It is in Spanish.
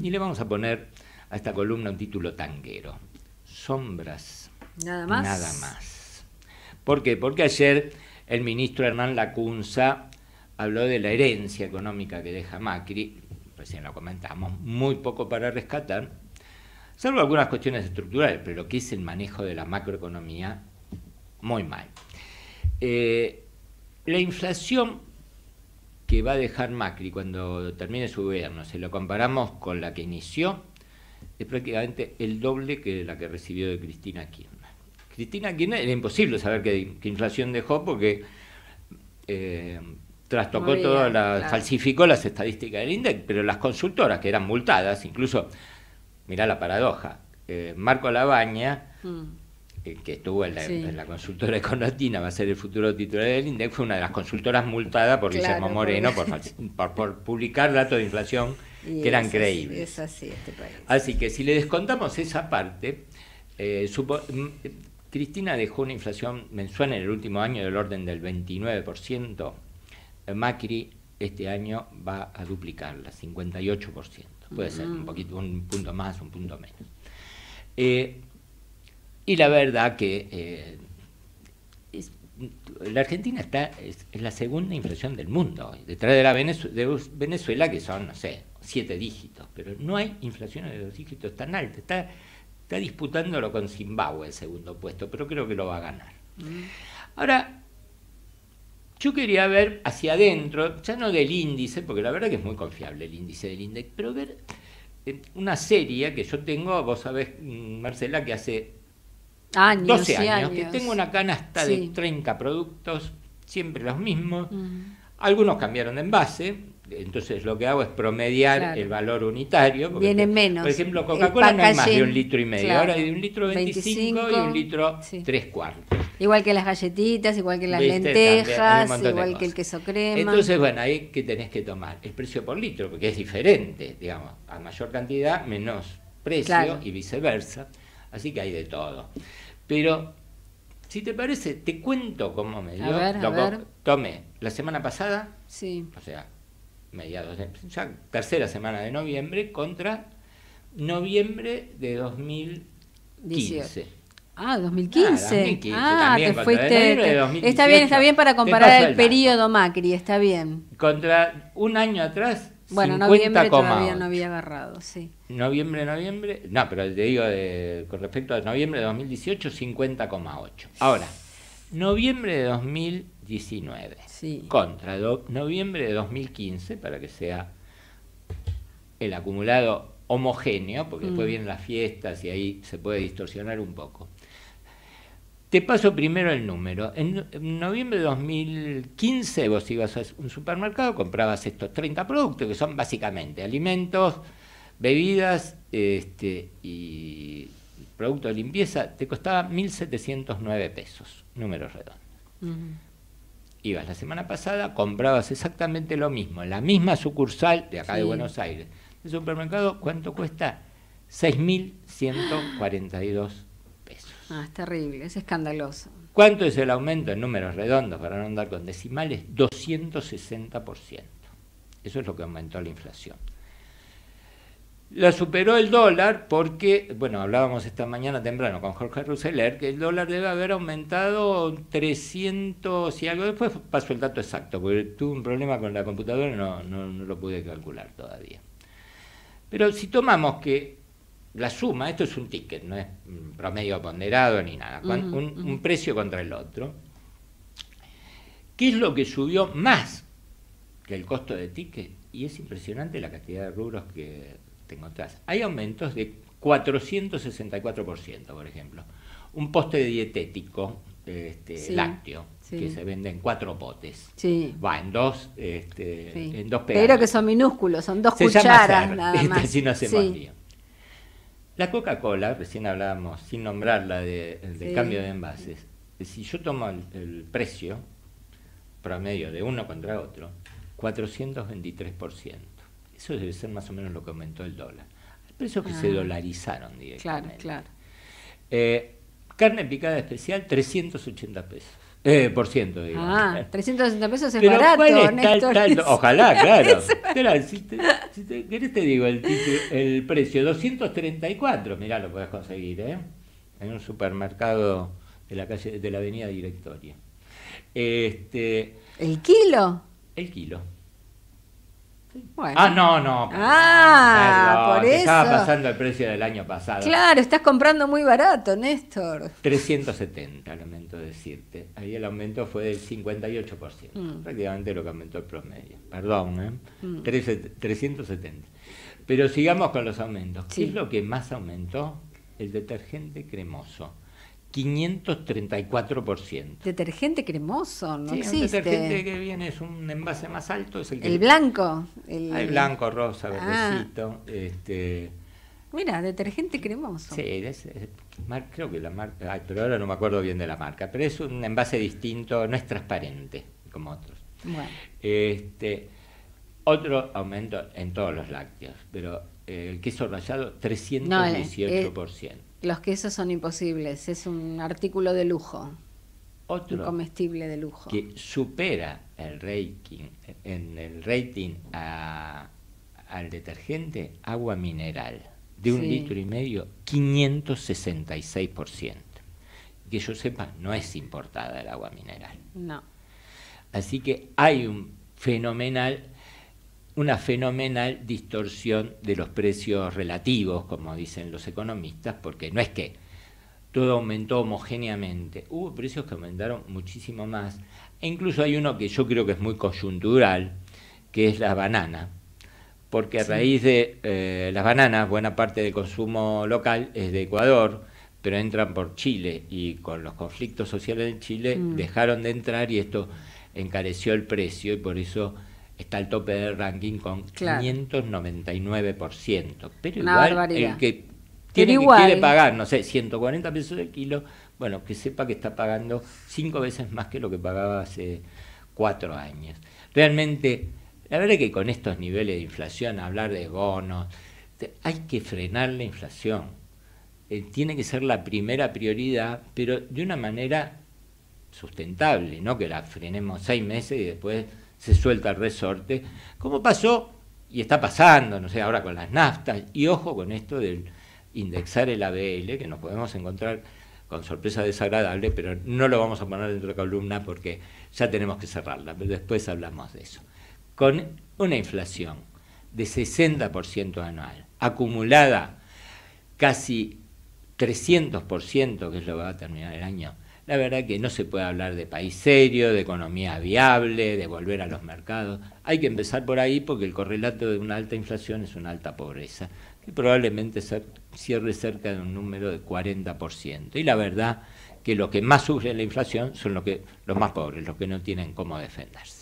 Y le vamos a poner a esta columna un título tanguero. Sombras. Nada más. Nada más. ¿Por qué? Porque ayer el ministro Hernán Lacunza habló de la herencia económica que deja Macri, recién lo comentamos, muy poco para rescatar, salvo algunas cuestiones estructurales, pero lo que es el manejo de la macroeconomía, muy mal. Eh, la inflación que va a dejar Macri cuando termine su gobierno, si lo comparamos con la que inició, es prácticamente el doble que la que recibió de Cristina Kirchner. Cristina Kirchner era imposible saber qué, inflación dejó porque eh, trastocó falsificó las estadísticas del INDEC, pero las consultoras que eran multadas, incluso, mirá la paradoja, eh, Marco Labaña mm que estuvo en la, consultora en latina va a ser el futuro titular del INDEC, fue una de las consultoras multadas por Guillermo Moreno por, publicar datos de inflación que eran creíbles. Este así, que si le descontamos esa parte, eh, mm, Cristina dejó una inflación mensual en el último año del orden del 29%, Macri este año va a duplicarla, 58%, puede ser un, poquito, un punto más, un punto menos. Eh, y la verdad que eh, la Argentina está es, la segunda inflación del mundo, detrás de la Venezuela, que son, no sé, siete dígitos, pero no hay inflación de dos dígitos tan alta. Está, está disputándolo con Zimbabue el segundo puesto, pero creo que lo va a ganar. Mm. Ahora, yo quería ver hacia adentro, ya no del índice, porque la verdad que es muy confiable el índice del índice, pero ver eh, una serie que yo tengo, vos sabés, mm, Marcela, que hace años, 12 años, que tengo una canasta de 30 productos, siempre los mismos. Mm. Algunos cambiaron de envase, entonces lo que hago es promediar el valor unitario. Viene menos. Por ejemplo, Coca-Cola no hay más de un litro y medio, ahora hay de un litro 25, y un litro 3 tres cuartos. Igual que las galletitas, igual que las lentejas, igual que el queso crema. Entonces, bueno, ahí que tenés que tomar el precio por litro, porque es diferente, digamos, a mayor cantidad, menos precio y viceversa. Así que hay de todo. Pero, si te parece, te cuento cómo me dio. A Tomé la semana pasada, sí. o sea, mediados de, ya tercera semana de noviembre, contra noviembre de 2015. Ah, 2015. 2015. ah, ah te fuiste. Está bien, está bien para comparar el periodo Macri, está bien. Contra un año atrás bueno, noviembre no había agarrado, sí. Noviembre, noviembre. No, pero te digo, con respecto a noviembre de 2018, 50,8. Ahora, noviembre de 2019 contra noviembre de 2015, para que sea el acumulado homogéneo, porque después mm. vienen las fiestas y ahí se puede distorsionar un poco. Te paso primero el número. En, noviembre de 2015 vos ibas a un supermercado, comprabas estos 30 productos que son básicamente alimentos, bebidas este, y productos de limpieza. Te costaba 1.709 pesos, número redondo. Ibas la semana pasada, comprabas exactamente lo mismo, la misma sucursal de acá de Buenos Aires. El supermercado, ¿cuánto cuesta? 6.142 pesos Ah, es terrible, es escandaloso. ¿Cuánto es el aumento en números redondos, para no andar con decimales? 260%. Eso es lo que aumentó la inflación. La superó el dólar porque, bueno, hablábamos esta mañana temprano con Jorge Russeller, que el dólar debe haber aumentado 300 y algo. Después pasó el dato exacto, porque tuve un problema con la computadora y no, no lo pude calcular todavía. Pero si tomamos que la suma, esto es un ticket, no es un promedio ponderado ni nada, un, precio contra el otro. ¿Qué es lo que subió más que el costo de ticket? Y es impresionante la cantidad de rubros que tengo atrás Hay aumentos de 464%, por ejemplo. Un poste dietético este, lácteo que se vende en cuatro potes. Va, en dos, este, en dos pedazos. Pero que son minúsculos, son dos cucharas este, más. si no la Coca-Cola, recién hablábamos, sin nombrarla, de, del cambio de envases. Eh, si yo tomo el, precio promedio de uno contra otro, 423%. Eso debe ser más o menos lo que aumentó el dólar. El precio que se ah. dolarizaron directamente. Claro, claro. Eh, carne picada especial, 380 pesos. Eh, por ciento, digamos. Ah, 360 pesos es barato, ojalá, claro. ¿Qué si, te, si te, querés te digo el, precio, 234, mirá, lo puedes conseguir, ¿eh? En un supermercado de la calle, de la avenida Directoria. Este, ¿El kilo? El kilo. Ah, no, no. Ah, Estaba pasando el precio del año pasado. Claro, estás comprando muy barato, Néstor. 370, lamento decirte. Ahí el aumento fue del 58%, mm. prácticamente lo que aumentó el promedio. Perdón, ¿eh? 370. Mm. Pero sigamos con los aumentos. ¿Qué es lo que más aumentó? El detergente cremoso. 534%. Detergente cremoso, no existe. detergente que viene es un envase más alto, es el blanco. El... Hay ah, blanco, rosa, ah. verdecito. Este... Mira, detergente cremoso. Sí, creo que la marca. pero ahora no me acuerdo bien de la marca. Pero es un envase distinto, no es transparente como otros. Este, otro aumento en todos los lácteos, pero eh, el queso rallado 318%. Eh, los quesos son imposibles, es un artículo de lujo. Otro comestible de lujo. Que supera el rating, en el rating al detergente agua mineral de un litro y medio, 566%. Que yo sepa, no es importada el agua mineral. No. Así que hay un fenomenal una fenomenal distorsión de los precios relativos, como dicen los economistas, porque no es que todo aumentó homogéneamente, hubo precios que aumentaron muchísimo más. E incluso hay uno que yo creo que es muy coyuntural, que es la banana, porque a raíz de eh, las bananas, buena parte del consumo local es de Ecuador, pero entran por Chile y con los conflictos sociales en Chile mm. dejaron de entrar y esto encareció el precio y por eso está al tope del ranking con 599%. Pero igual el que tiene que quiere pagar, no sé, 140 pesos el kilo, bueno, que sepa que está pagando cinco veces más que lo que pagaba hace cuatro años. Realmente, la verdad es que con estos niveles de inflación, hablar de bonos, hay que frenar la inflación. Eh, tiene que ser la primera prioridad, pero de una manera sustentable, no que la frenemos seis meses y después se suelta el resorte, como pasó y está pasando, no sé, ahora con las naftas, y ojo con esto del indexar el ABL, que nos podemos encontrar con sorpresa desagradable, pero no lo vamos a poner dentro de la columna porque ya tenemos que cerrarla, pero después hablamos de eso. Con una inflación de 60% anual, acumulada casi 300%, que es lo que va a terminar el año, la verdad que no se puede hablar de país serio, de economía viable, de volver a los mercados. Hay que empezar por ahí porque el correlato de una alta inflación es una alta pobreza, que probablemente cierre cerca de un número de 40%. Y la verdad que los que más sufren la inflación son los, que, los más pobres, los que no tienen cómo defenderse.